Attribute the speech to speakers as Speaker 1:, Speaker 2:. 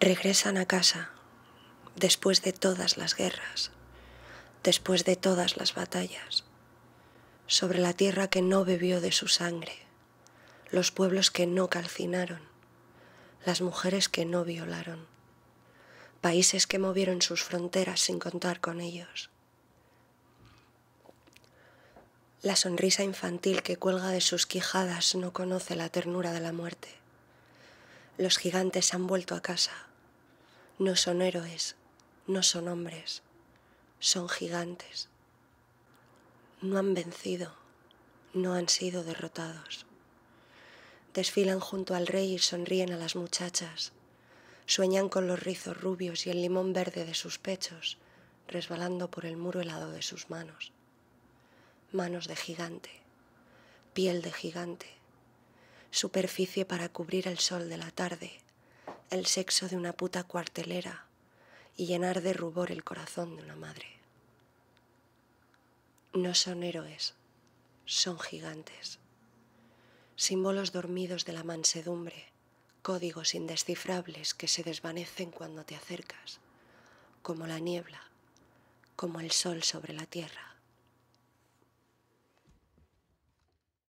Speaker 1: regresan a casa después de todas las guerras, después de todas las batallas, sobre la tierra que no bebió de su sangre, los pueblos que no calcinaron, las mujeres que no violaron, países que movieron sus fronteras sin contar con ellos. La sonrisa infantil que cuelga de sus quijadas no conoce la ternura de la muerte los gigantes han vuelto a casa. No son héroes, no son hombres, son gigantes. No han vencido, no han sido derrotados. Desfilan junto al rey y sonríen a las muchachas. Sueñan con los rizos rubios y el limón verde de sus pechos, resbalando por el muro helado de sus manos. Manos de gigante, piel de gigante superficie para cubrir el sol de la tarde, el sexo de una puta cuartelera y llenar de rubor el corazón de una madre. No son héroes, son gigantes, símbolos dormidos de la mansedumbre, códigos indescifrables que se desvanecen cuando te acercas, como la niebla, como el sol sobre la tierra.